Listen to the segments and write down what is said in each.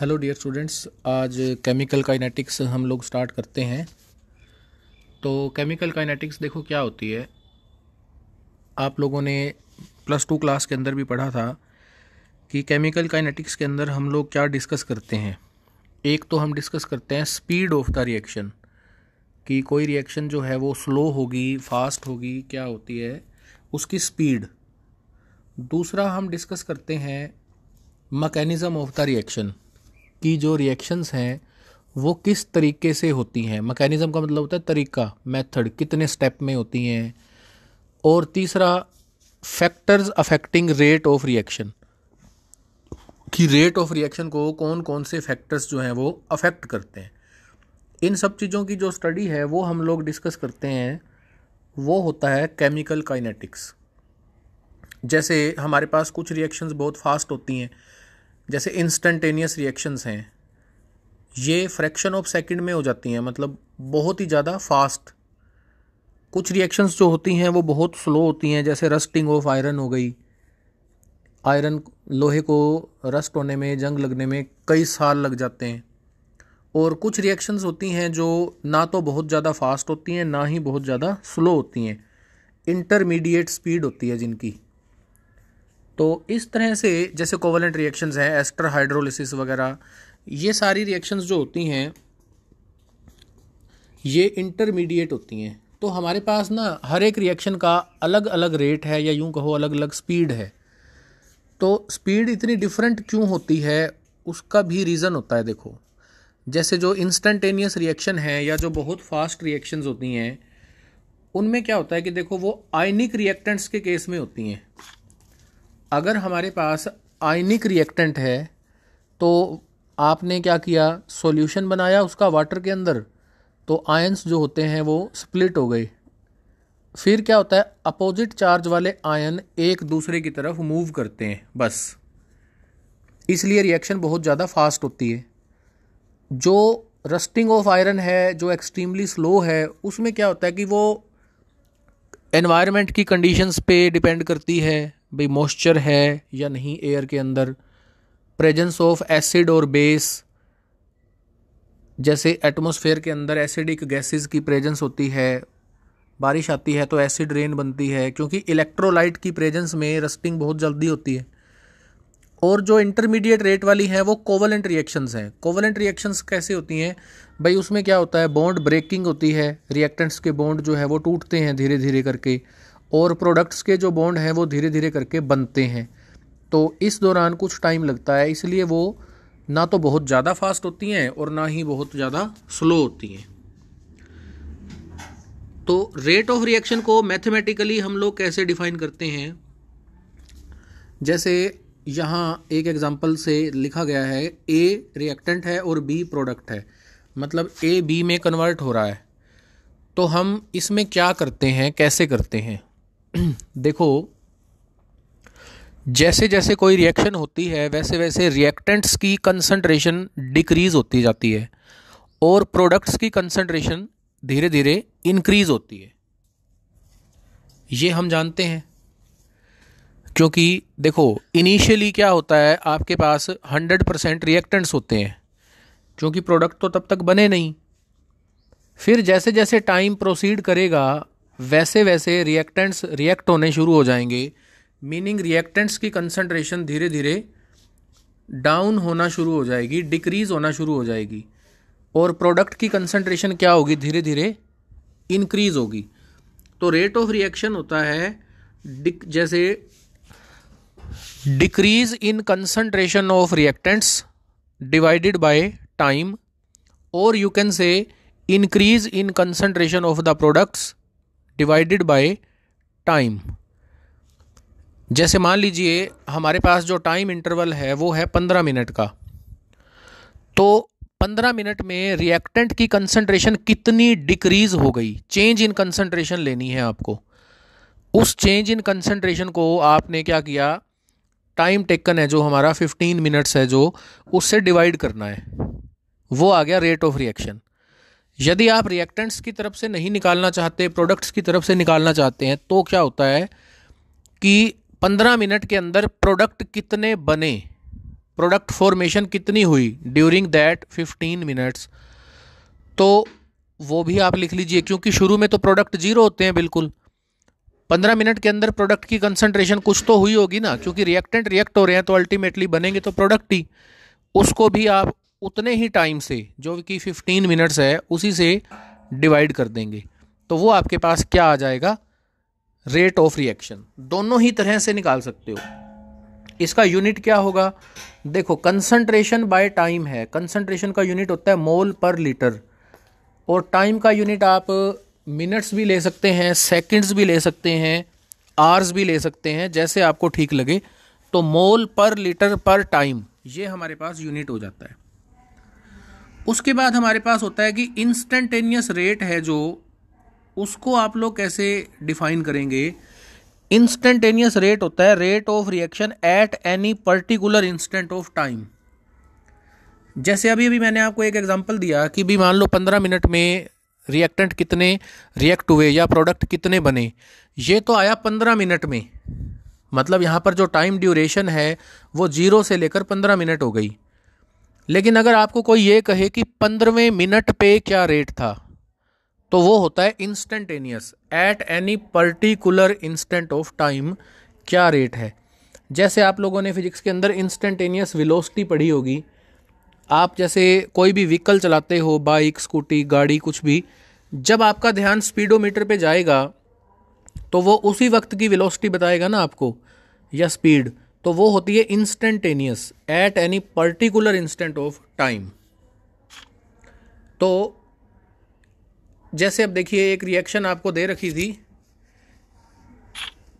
hello dear students आज chemical kinetics हम लोग स्टार्ट करते हैं तो केमिकल काइनेटिक्स देखो क्या होती है आप लोगों ने प्लस टू क्लास के अंदर भी पढ़ा था कि केमिकल काइनेटिक्स के अंदर हम लोग क्या डिस्कस करते हैं एक तो हम डिस्कस करते हैं स्पीड ऑफ द रिएक्शन कि कोई रिएक्शन जो है वो स्लो होगी फास्ट होगी क्या होती है उसकी स्पीड दूसरा हम डिस्कस करते हैं मकैनिज़म ऑफ द रिएक्शन की जो रिएक्शंस हैं वो किस तरीके से होती हैं मकैनिज़म का मतलब होता है तरीका मेथड कितने स्टेप में होती हैं और तीसरा factors affecting rate of reaction कि रेट ऑफ रिएक्शन को कौन कौन से फैक्टर्स जो हैं वो अफेक्ट करते हैं इन सब चीज़ों की जो स्टडी है वो हम लोग डिस्कस करते हैं वो होता है केमिकल काइनेटिक्स जैसे हमारे पास कुछ रिएक्शंस बहुत फास्ट होती हैं जैसे इंस्टेंटेनियस रिएक्शंस हैं ये फ्रैक्शन ऑफ सेकंड में हो जाती हैं मतलब बहुत ही ज़्यादा फास्ट कुछ रिएक्शंस जो होती हैं वो बहुत स्लो होती हैं जैसे रस्टिंग ऑफ आयरन हो गई आयरन लोहे को रस्ट होने में जंग लगने में कई साल लग जाते हैं और कुछ रिएक्शंस होती हैं जो ना तो बहुत ज़्यादा फास्ट होती हैं ना ही बहुत ज़्यादा स्लो होती हैं इंटरमीडिएट स्पीड होती है जिनकी तो इस तरह से जैसे कोवलेंट रिएक्शंस हैं एस्टर हाइड्रोलिसिस वगैरह ये सारी रिएक्शंस जो होती हैं ये इंटरमीडिएट होती हैं तो हमारे पास ना हर एक रिएक्शन का अलग अलग रेट है या यूँ कहो अलग अलग स्पीड है तो स्पीड इतनी डिफरेंट क्यों होती है उसका भी रीज़न होता है देखो जैसे जो इंस्टेंटेनियस रिएक्शन है या जो बहुत फास्ट रिएक्शंस होती हैं उनमें क्या होता है कि देखो वो आयनिक रिएक्टेंट्स के केस में होती हैं अगर हमारे पास आयनिक रिएक्टेंट है तो आपने क्या किया सॉल्यूशन बनाया उसका वाटर के अंदर तो आयंस जो होते हैं वो स्प्लिट हो गए फिर क्या होता है अपोजिट चार्ज वाले आयन एक दूसरे की तरफ मूव करते हैं बस इसलिए रिएक्शन बहुत ज़्यादा फास्ट होती है जो रस्टिंग ऑफ आयरन है जो एक्सट्रीमली स्लो है उसमें क्या होता है कि वो एनवायरनमेंट की कंडीशंस पे डिपेंड करती है भाई मॉइस्चर है या नहीं एयर के अंदर प्रेजेंस ऑफ एसिड और बेस जैसे एटमॉस्फेयर के अंदर एसिडिक गैसेस की प्रेजेंस होती है बारिश आती है तो एसिड रेन बनती है क्योंकि इलेक्ट्रोलाइट की प्रेजेंस में रस्टिंग बहुत जल्दी होती है और जो इंटरमीडिएट रेट वाली है वो कोवलेंट रिएक्शंस हैं कोवलेंट रिएक्शंस कैसे होती हैं भाई उसमें क्या होता है बॉन्ड ब्रेकिंग होती है रिएक्टेंट्स के बॉन्ड जो है वो टूटते हैं धीरे धीरे करके और प्रोडक्ट्स के जो बॉन्ड हैं वो धीरे धीरे करके बनते हैं तो इस दौरान कुछ टाइम लगता है इसलिए वो ना तो बहुत ज़्यादा फास्ट होती हैं और ना ही बहुत ज़्यादा स्लो होती हैं तो रेट ऑफ रिएक्शन को मैथमेटिकली हम लोग कैसे डिफाइन करते हैं जैसे यहाँ एक एग्जाम्पल से लिखा गया है ए रिएक्टेंट है और बी प्रोडक्ट है मतलब ए बी में कन्वर्ट हो रहा है तो हम इसमें क्या करते हैं कैसे करते हैं देखो जैसे जैसे कोई रिएक्शन होती है वैसे वैसे रिएक्टेंट्स की कंसनट्रेशन डिक्रीज होती जाती है और प्रोडक्ट्स की कंसंट्रेशन धीरे धीरे इंक्रीज होती है ये हम जानते हैं क्योंकि देखो इनिशियली क्या होता है आपके पास हंड्रेड परसेंट रिएक्टेंट्स होते हैं क्योंकि प्रोडक्ट तो तब तक बने नहीं फिर जैसे जैसे टाइम प्रोसीड करेगा वैसे वैसे रिएक्टेंट्स रिएक्ट होने शुरू हो जाएंगे मीनिंग रिएक्टेंट्स की कंसनट्रेशन धीरे धीरे डाउन होना शुरू हो जाएगी डिक्रीज़ होना शुरू हो जाएगी और प्रोडक्ट की कंसनट्रेशन क्या होगी धीरे धीरे इंक्रीज़ होगी तो रेट ऑफ रिएक्शन होता है डिक जैसे decrease in concentration of reactants divided by time और you can say increase in concentration of the products divided by time जैसे मान लीजिए हमारे पास जो टाइम इंटरवल है वो है पंद्रह मिनट का तो पंद्रह मिनट में रिएक्टेंट की कंसंट्रेशन कितनी डिक्रीज हो गई चेंज इन कंसंट्रेशन लेनी है आपको उस चेंज इन कंसंट्रेशन को आपने क्या किया टाइम टेकन है जो हमारा फिफ्टीन मिनट्स है जो उससे डिवाइड करना है वो आ गया रेट ऑफ रिएक्शन यदि आप रिएक्टेंट्स की तरफ से नहीं निकालना चाहते प्रोडक्ट्स की तरफ से निकालना चाहते हैं तो क्या होता है कि पंद्रह मिनट के अंदर प्रोडक्ट कितने बने प्रोडक्ट फॉर्मेशन कितनी हुई ड्यूरिंग दैट फिफ्टीन मिनट्स तो वो भी आप लिख लीजिए क्योंकि शुरू में तो प्रोडक्ट जीरो होते हैं बिल्कुल पंद्रह मिनट के अंदर प्रोडक्ट की कंसंट्रेशन कुछ तो हुई होगी ना क्योंकि रिएक्टेंट रिएक्ट हो रहे हैं तो अल्टीमेटली बनेंगे तो प्रोडक्ट ही उसको भी आप उतने ही टाइम से जो कि 15 मिनट्स है उसी से डिवाइड कर देंगे तो वो आपके पास क्या आ जाएगा रेट ऑफ रिएक्शन दोनों ही तरह से निकाल सकते हो इसका यूनिट क्या होगा देखो कंसंट्रेशन बाय टाइम है कंसंट्रेशन का यूनिट होता है मोल पर लीटर और टाइम का यूनिट आप मिनट्स भी ले सकते हैं सेकंड्स भी ले सकते हैं आवर्स भी ले सकते हैं जैसे आपको ठीक लगे तो मोल पर लीटर पर टाइम ये हमारे पास यूनिट हो जाता है उसके बाद हमारे पास होता है कि इंस्टेंटेनियस रेट है जो उसको आप लोग कैसे डिफाइन करेंगे इंस्टेंटेनियस रेट होता है rate of reaction at any particular instant of time जैसे अभी अभी मैंने आपको एक एग्जांपल दिया कि भी मान लो पंद्रह मिनट में रिएक्टेंट कितने रिएक्ट हुए या प्रोडक्ट कितने बने ये तो आया पंद्रह मिनट में मतलब यहाँ पर जो टाइम ड्यूरेशन है वो जीरो से लेकर पंद्रह मिनट हो गई लेकिन अगर आपको कोई ये कहे कि पंद्रहवें मिनट पे क्या रेट था तो वो होता है instantaneous at any particular instant of time क्या रेट है जैसे आप लोगों ने फिजिक्स के अंदर इंस्टेंटेनियस विलोसिटी पढ़ी होगी आप जैसे कोई भी व्हीकल चलाते हो बाइक स्कूटी गाड़ी कुछ भी जब आपका ध्यान स्पीडोमीटर पे जाएगा तो वो उसी वक्त की विलोसिटी बताएगा ना आपको या स्पीड तो वो होती है instantaneous at any particular instant of time तो जैसे अब देखिए एक रिएक्शन आपको दे रखी थी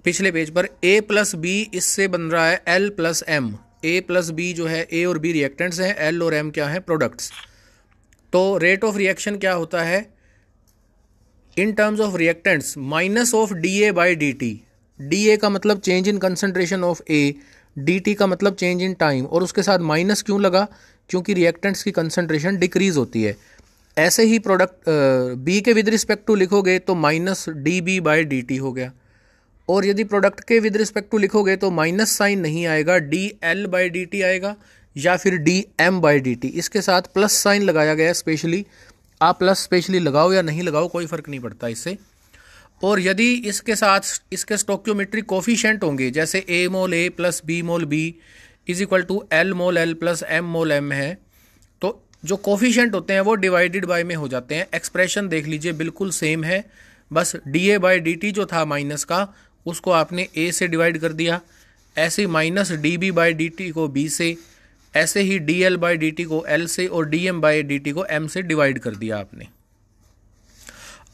पिछले पेज पर ए प्लस बी इससे बन रहा है L plus M A plus B जो है ए और बी रिएक्टेंट्स हैं एल और एम क्या है प्रोडक्ट्स तो रेट ऑफ रिएक्शन क्या होता है in terms of reactants minus of D A by D T D A का मतलब change in concentration of A D का मतलब चेंज इन टाइम और उसके साथ माइनस क्यों लगा क्योंकि रिएक्टेंट्स की कंसनट्रेशन डिक्रीज होती है ऐसे ही प्रोडक्ट बी के विद रिस्पेक्ट टू लिखोगे तो minus D B by D T हो गया और यदि प्रोडक्ट के विद रिस्पेक्ट टू लिखोगे तो माइनस साइन नहीं आएगा D L by D T आएगा या फिर D M by D T इसके साथ प्लस साइन लगाया गया स्पेशली आप प्लस स्पेशली लगाओ या नहीं लगाओ कोई फ़र्क नहीं पड़ता इससे और यदि इसके साथ इसके स्टोक्योमेट्रिक कोफिशेंट होंगे जैसे A mole A plus B mole B is equal to L mole L plus M mole M है तो जो कोफिशेंट होते हैं वो डिवाइडेड बाय में हो जाते हैं एक्सप्रेशन देख लीजिए बिल्कुल सेम है बस D A by D T जो था माइनस का उसको आपने ए से डिवाइड कर दिया ऐसे minus D B by D T को बी से ऐसे ही D L by D T को एल से और D M by D T को एम से डिवाइड कर दिया आपने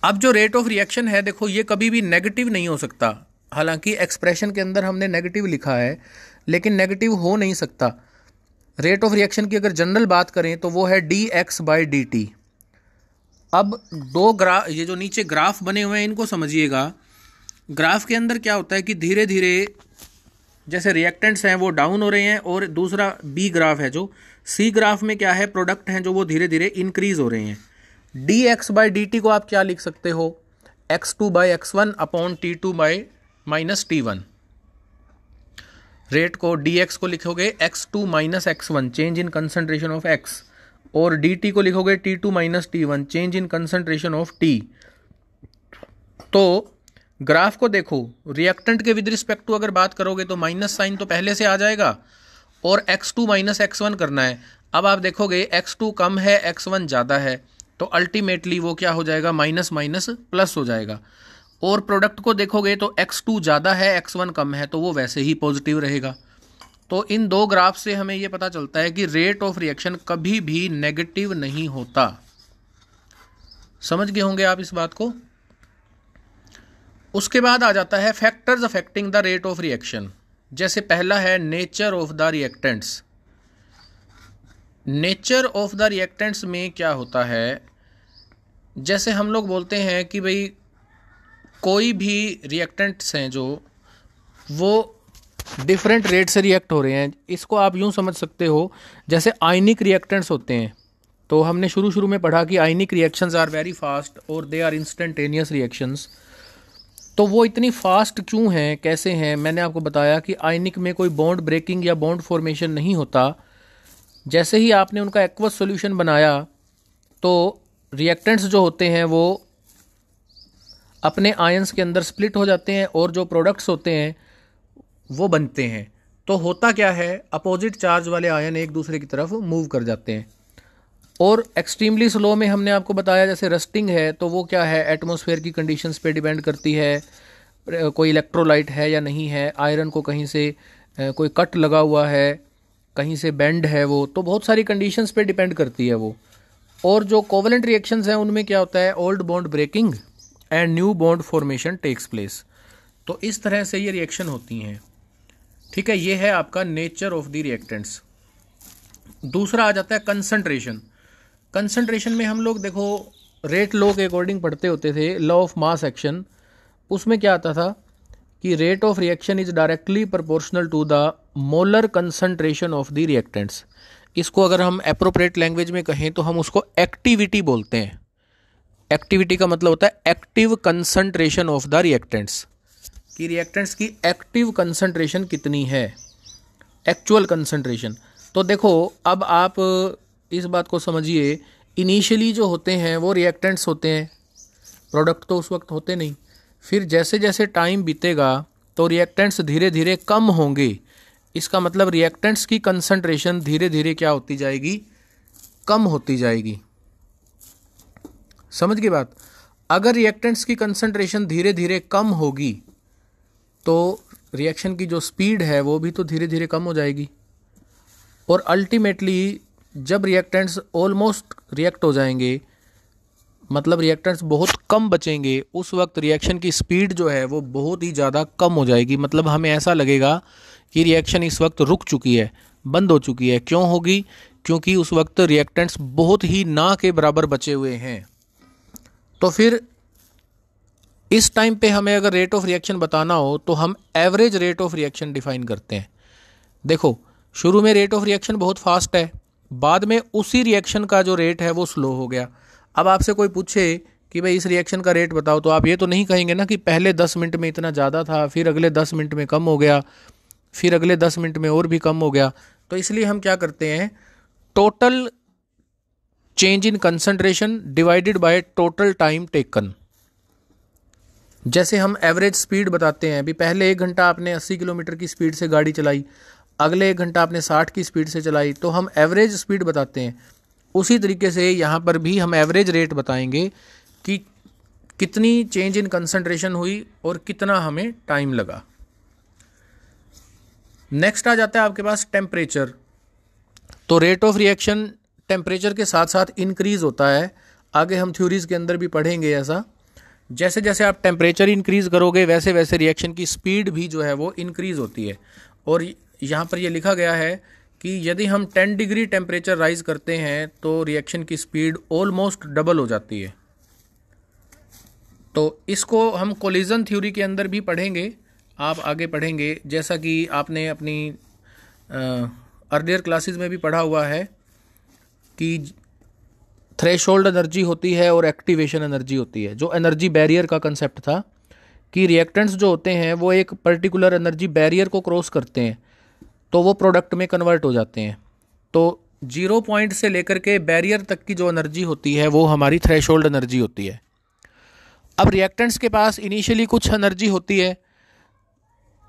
अब जो रेट ऑफ रिएक्शन है देखो ये कभी भी नेगेटिव नहीं हो सकता हालांकि एक्सप्रेशन के अंदर हमने नेगेटिव लिखा है लेकिन नेगेटिव हो नहीं सकता रेट ऑफ रिएक्शन की अगर जनरल बात करें तो वो है D X by D T अब दो ग्राफ ये जो नीचे ग्राफ बने हुए हैं इनको समझिएगा ग्राफ के अंदर क्या होता है कि धीरे धीरे जैसे रिएक्टेंट्स हैं वो डाउन हो रहे हैं और दूसरा बी ग्राफ है जो सी ग्राफ में क्या है प्रोडक्ट हैं जो वो धीरे धीरे इंक्रीज हो रहे हैं D X by D T को आप क्या लिख सकते हो X two by X one upon T two by minus T one rate को डी एक्स को लिखोगे X two minus X one change in concentration of X और डी टी को लिखोगे T two minus T one change in concentration of T तो graph को देखो reactant के विद रिस्पेक्ट टू अगर बात करोगे तो माइनस साइन तो पहले से आ जाएगा और X two minus X one करना है अब आप देखोगे एक्स टू कम है एक्स वन ज़्यादा है तो अल्टीमेटली वो क्या हो जाएगा माइनस माइनस प्लस हो जाएगा और प्रोडक्ट को देखोगे तो एक्स टू ज़्यादा है एक्स वन कम है तो वो वैसे ही पॉजिटिव रहेगा तो इन दो ग्राफ से हमें ये पता चलता है कि रेट ऑफ रिएक्शन कभी भी नेगेटिव नहीं होता समझ गए होंगे आप इस बात को उसके बाद आ जाता है factors affecting the rate of reaction जैसे पहला है nature of the reactants nature of the reactants में क्या होता है जैसे हम लोग बोलते हैं कि भाई कोई भी रिएक्टेंट्स हैं जो वो डिफरेंट रेट से रिएक्ट हो रहे हैं इसको आप यूं समझ सकते हो जैसे आइनिक रिएक्टेंट्स होते हैं तो हमने शुरू शुरू में पढ़ा कि ionic reactions are very fast और दे आर इंस्टेंटेनियस रिएक्शंस तो वो इतनी फास्ट क्यों हैं कैसे हैं मैंने आपको बताया कि आइनिक में कोई बॉन्ड ब्रेकिंग या बॉन्ड फॉर्मेशन नहीं होता जैसे ही आपने उनका एक्वस सॉल्यूशन बनाया तो रिएक्टेंट्स जो होते हैं वो अपने आयंस के अंदर स्प्लिट हो जाते हैं और जो प्रोडक्ट्स होते हैं वो बनते हैं तो होता क्या है अपोजिट चार्ज वाले आयन एक दूसरे की तरफ मूव कर जाते हैं और एक्सट्रीमली स्लो में हमने आपको बताया जैसे रस्टिंग है तो वो क्या है एटमोसफेयर की कंडीशंस पे डिपेंड करती है कोई इलेक्ट्रोलाइट है या नहीं है आयरन को कहीं से कोई कट लगा हुआ है कहीं से बेंड है वो तो बहुत सारी कंडीशंस पे डिपेंड करती है वो और जो कोवलेंट रिएक्शंस हैं उनमें क्या होता है old bond breaking and new bond formation takes place तो इस तरह से ये रिएक्शन होती हैं ठीक है ये है आपका नेचर ऑफ द रिएक्टेंट्स दूसरा आ जाता है कंसनट्रेशन कंसनट्रेशन में हम लोग देखो रेट लॉ के अकॉर्डिंग पढ़ते होते थे लॉ ऑफ मास एक्शन उसमें क्या आता था कि rate of reaction is directly proportional to the molar concentration of the reactants इसको अगर हम अप्रोप्रिएट लैंग्वेज में कहें तो हम उसको एक्टिविटी बोलते हैं एक्टिविटी का मतलब होता है active concentration of the reactants कि रिएक्टेंट्स की एक्टिव कंसनट्रेशन कितनी है एक्चुअल कंसनट्रेशन तो देखो अब आप इस बात को समझिए इनिशियली जो होते हैं वो रिएक्टेंट्स होते हैं प्रोडक्ट तो उस वक्त होते नहीं फिर जैसे जैसे टाइम बीतेगा तो रिएक्टेंट्स धीरे धीरे कम होंगे इसका मतलब रिएक्टेंट्स की कंसंट्रेशन धीरे धीरे क्या होती जाएगी कम होती जाएगी समझ गई बात अगर रिएक्टेंट्स की कंसंट्रेशन धीरे धीरे कम होगी तो रिएक्शन की जो स्पीड है वो भी तो धीरे धीरे कम हो जाएगी और अल्टीमेटली जब रिएक्टेंट्स ऑलमोस्ट रिएक्ट हो जाएंगे मतलब रिएक्टेंट्स बहुत कम बचेंगे उस वक्त रिएक्शन की स्पीड जो है वो बहुत ही ज़्यादा कम हो जाएगी मतलब हमें ऐसा लगेगा ये रिएक्शन इस वक्त रुक चुकी है बंद हो चुकी है क्यों होगी क्योंकि उस वक्त रिएक्टेंट्स बहुत ही ना के बराबर बचे हुए हैं तो फिर इस टाइम पे हमें अगर रेट ऑफ रिएक्शन बताना हो तो हम average rate of reaction define करते हैं देखो शुरू में रेट ऑफ रिएक्शन बहुत फास्ट है बाद में उसी रिएक्शन का जो रेट है वो स्लो हो गया अब आपसे कोई पूछे कि भाई इस रिएक्शन का रेट बताओ तो आप ये तो नहीं कहेंगे ना कि पहले दस मिनट में इतना ज़्यादा था फिर अगले दस मिनट में कम हो गया फिर अगले दस मिनट में और भी कम हो गया तो इसलिए हम क्या करते हैं total change in concentration divided by total time taken जैसे हम एवरेज स्पीड बताते हैं अभी पहले एक घंटा आपने 80 किलोमीटर की स्पीड से गाड़ी चलाई अगले एक घंटा आपने 60 की स्पीड से चलाई तो हम एवरेज स्पीड बताते हैं उसी तरीके से यहाँ पर भी हम एवरेज रेट बताएंगे कि कितनी चेंज इन कंसनट्रेशन हुई और कितना हमें टाइम लगा नेक्स्ट आ जाता है आपके पास टेम्परेचर तो रेट ऑफ रिएक्शन टेम्परेचर के साथ साथ इंक्रीज होता है आगे हम थ्योरीज के अंदर भी पढ़ेंगे ऐसा जैसे जैसे आप टेम्परेचर इंक्रीज करोगे वैसे वैसे रिएक्शन की स्पीड भी जो है वो इंक्रीज होती है और यहाँ पर ये लिखा गया है कि यदि हम 10 डिग्री टेम्परेचर राइज करते हैं तो रिएक्शन की स्पीड ऑलमोस्ट डबल हो जाती है तो इसको हम कोलिजन थ्योरी के अंदर भी पढ़ेंगे आप आगे पढ़ेंगे जैसा कि आपने अपनी अर्लियर क्लासेस में भी पढ़ा हुआ है कि थ्रेश एनर्जी होती है और एक्टिवेशन एनर्जी होती है जो एनर्जी बैरियर का कंसेप्ट था कि रिएक्टेंट्स जो होते हैं वो एक पर्टिकुलर एनर्जी बैरियर को क्रॉस करते हैं तो वो प्रोडक्ट में कन्वर्ट हो जाते हैं तो जीरो पॉइंट से लेकर के बैरियर तक की जो एनर्जी होती है वो हमारी थ्रेश एनर्जी होती है अब रिएक्टेंट्स के पास इनिशियली कुछ एनर्जी होती है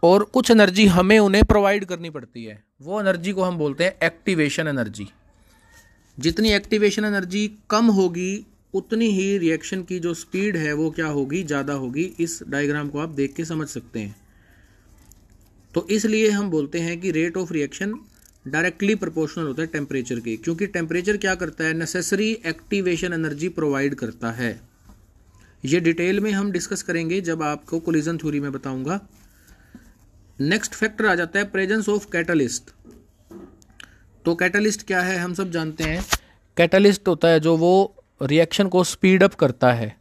और कुछ एनर्जी हमें उन्हें प्रोवाइड करनी पड़ती है वो एनर्जी को हम बोलते हैं एक्टिवेशन एनर्जी जितनी एक्टिवेशन एनर्जी कम होगी उतनी ही रिएक्शन की जो स्पीड है वो क्या होगी ज़्यादा होगी इस डायग्राम को आप देख के समझ सकते हैं तो इसलिए हम बोलते हैं कि rate of reaction directly proportional होता है टेम्परेचर के क्योंकि टेम्परेचर क्या करता है नेसेसरी एक्टिवेशन एनर्जी प्रोवाइड करता है ये डिटेल में हम डिस्कस करेंगे जब आपको कोलिजन थ्योरी में बताऊंगा नेक्स्ट फैक्टर आ जाता है प्रेजेंस ऑफ कैटलिस्ट तो कैटलिस्ट क्या है हम सब जानते हैं कैटलिस्ट होता है जो वो रिएक्शन को स्पीड अप करता है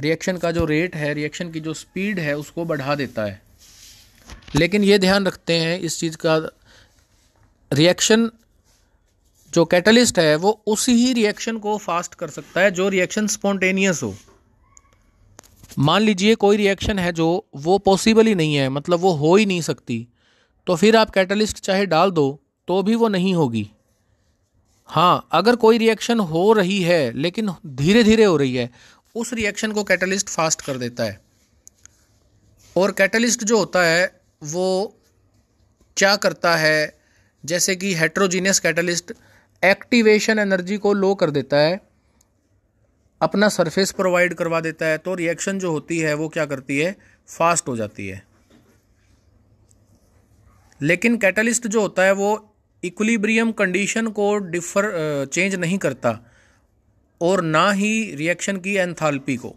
रिएक्शन का जो रेट है रिएक्शन की जो स्पीड है उसको बढ़ा देता है लेकिन ये ध्यान रखते हैं इस चीज़ का रिएक्शन जो कैटलिस्ट है वो उसी ही रिएक्शन को फास्ट कर सकता है जो रिएक्शन स्पॉन्टेनियस हो मान लीजिए कोई रिएक्शन है जो वो पॉसिबल ही नहीं है मतलब वो हो ही नहीं सकती तो फिर आप कैटलिस्ट चाहे डाल दो तो भी वो नहीं होगी हाँ अगर कोई रिएक्शन हो रही है लेकिन धीरे धीरे हो रही है उस रिएक्शन को कैटलिस्ट फास्ट कर देता है और कैटलिस्ट जो होता है वो क्या करता है जैसे कि हेट्रोजीनियस कैटलिस्ट एक्टिवेशन एनर्जी को लो कर देता है अपना सरफेस प्रोवाइड करवा देता है तो रिएक्शन जो होती है वो क्या करती है फास्ट हो जाती है लेकिन कैटलिस्ट जो होता है वो इक्विलिब्रियम कंडीशन को डिफर चेंज नहीं करता और ना ही रिएक्शन की एंथाल्पी को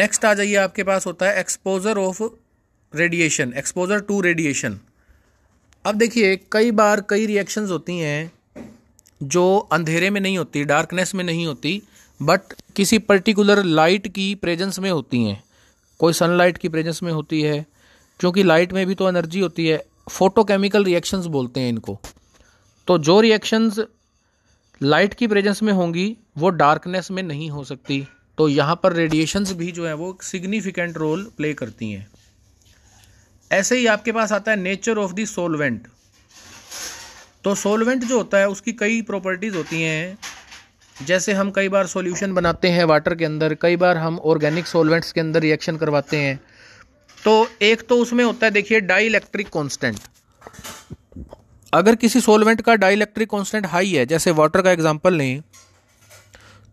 नेक्स्ट आ जाइए आपके पास होता है exposure of radiation exposure to radiation अब देखिए कई बार कई रिएक्शंस होती हैं जो अंधेरे में नहीं होती डार्कनेस में नहीं होती बट किसी पर्टिकुलर लाइट की प्रेजेंस में होती हैं कोई सनलाइट की प्रेजेंस में होती है क्योंकि लाइट में भी तो एनर्जी होती है फोटोकेमिकल रिएक्शंस बोलते हैं इनको तो जो रिएक्शंस लाइट की प्रेजेंस में होंगी वो डार्कनेस में नहीं हो सकती तो यहाँ पर रेडिएशंस भी जो है वो सिग्निफिकेंट रोल प्ले करती हैं ऐसे ही आपके पास आता है नेचर ऑफ द सोलवेंट तो सोलवेंट जो होता है उसकी कई प्रॉपर्टीज़ होती हैं जैसे हम कई बार सॉल्यूशन बनाते हैं वाटर के अंदर कई बार हम ऑर्गेनिक सॉल्वेंट्स के अंदर रिएक्शन करवाते हैं तो एक तो उसमें होता है देखिए डाई इलेक्ट्रिक कॉन्स्टेंट अगर किसी सोलवेंट का डाई इलेक्ट्रिक कॉन्स्टेंट हाई है जैसे वाटर का एग्जाम्पल लें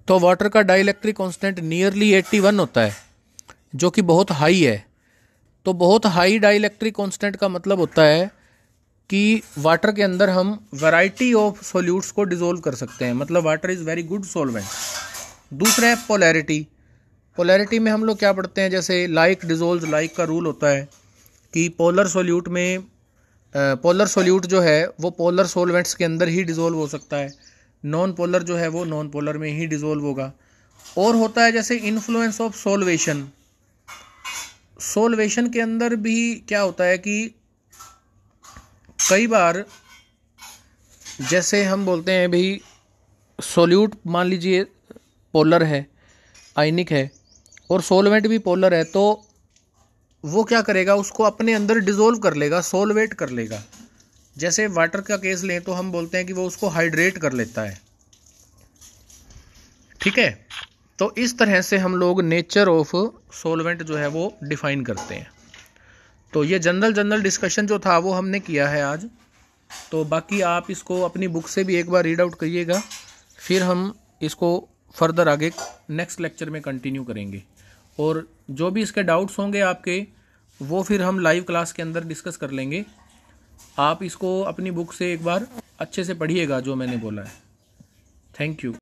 तो वाटर का dielectric constant nearly eighty one होता है जो कि बहुत हाई है तो बहुत हाई डाई इलेक्ट्रिक कॉन्स्टेंट का मतलब होता है कि वाटर के अंदर हम वैरायटी ऑफ सोल्यूट्स को डिज़ोल्व कर सकते हैं मतलब water is very good solvent दूसरा है पोलैरिटी पोलैरिटी में हम लोग क्या पढ़ते हैं जैसे लाइक डिज़ोल्व लाइक का रूल होता है कि पोलर सोल्यूट में पोलर सोल्यूट जो है वो पोलर सोलवेंट्स के अंदर ही डिज़ोल्व हो सकता है नॉन पोलर जो है वो नॉन पोलर में ही डिज़ोल्व होगा और होता है जैसे इन्फ्लुएंस ऑफ सोलवेशन सोलवेशन के अंदर भी क्या होता है कि कई बार जैसे हम बोलते हैं भाई सोल्यूट मान लीजिए पोलर है आइनिक है और सोलवेंट भी पोलर है तो वो क्या करेगा उसको अपने अंदर डिजोल्व कर लेगा सोलवेट कर लेगा जैसे वाटर का केस लें तो हम बोलते हैं कि वो उसको हाइड्रेट कर लेता है ठीक है तो इस तरह से हम लोग नेचर ऑफ सोलवेंट जो है वो डिफाइन करते हैं तो ये जनरल जनरल डिस्कशन जो था वो हमने किया है आज तो बाकी आप इसको अपनी बुक से भी एक बार रीड आउट करिएगा फिर हम इसको फर्दर आगे नेक्स्ट लेक्चर में कंटिन्यू करेंगे और जो भी इसके डाउट्स होंगे आपके वो फिर हम लाइव क्लास के अंदर डिस्कस कर लेंगे आप इसको अपनी बुक से एक बार अच्छे से पढ़िएगा जो मैंने बोला है थैंक यू